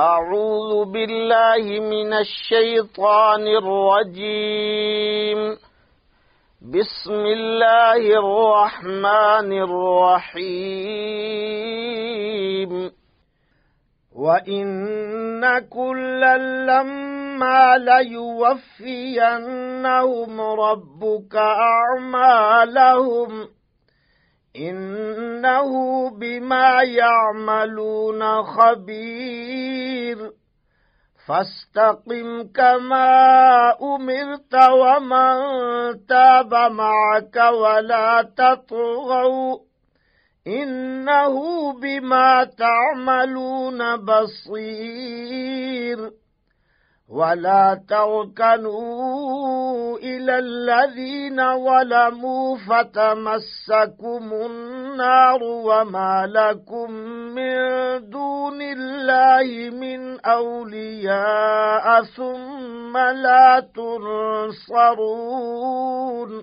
أعوذ بالله من الشيطان الرجيم بسم الله الرحمن الرحيم وإن كلا لما ليوفينهم ربك أعمالهم إنه بما يعملون خبير فاستقم كما أمرت ومن تاب معك ولا تطغوا إنه بما تعملون بصير ولا تركنوا إلى الذين ظلموا فتمسكم النار وما لكم من دون الله من أولياء ثم لا تنصرون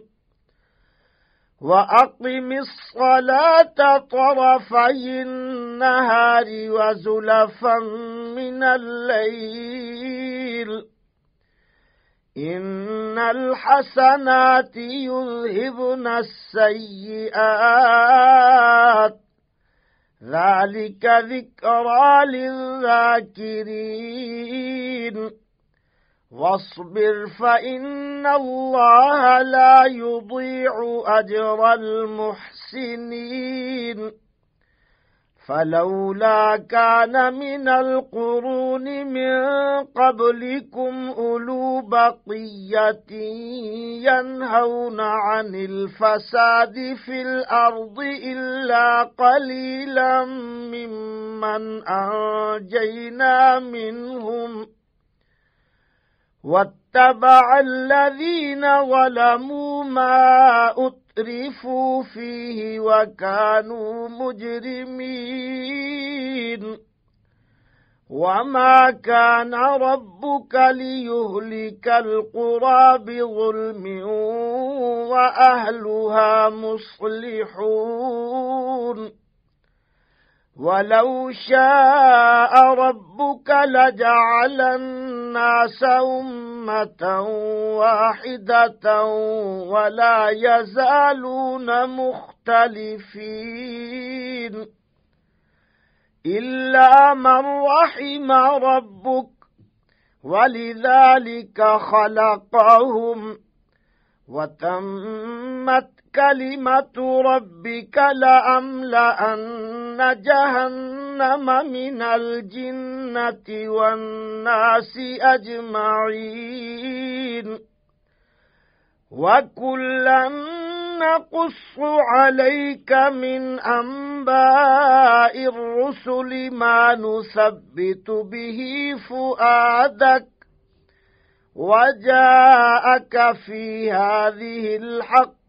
وأقم الصلاة طرفي النهار وزلفا من الليل إن الحسنات يذهبن السيئات ذلك ذكرى للذاكرين واصبر فإن الله لا يضيع أجر المحسنين فلولا كان من القرون من قبلكم أولو بقية ينهون عن الفساد في الأرض إلا قليلا ممن أنجينا منهم واتبع الذين ظلموا ما أترفوا فيه وكانوا مجرمين وما كان ربك ليهلك القرى بظلم وأهلها مصلحون ولو شاء ربك لجعل الناس أمة واحدة ولا يزالون مختلفين إلا من رحم ربك ولذلك خلقهم وتمت كلمة ربك لأملأن جَهَنَّمَ مِنَ الْجِنَّةِ وَالنَّاسِ أَجْمَعِينَ وَكُلًّا نَقُصُّ عَلَيْكَ مِنْ أَنْبَاءِ الرُّسُلِ مَا نُثَبِّتُ بِهِ فُؤَادَكَ وَجَاءَكَ فِي هَذِهِ الْحَقِّ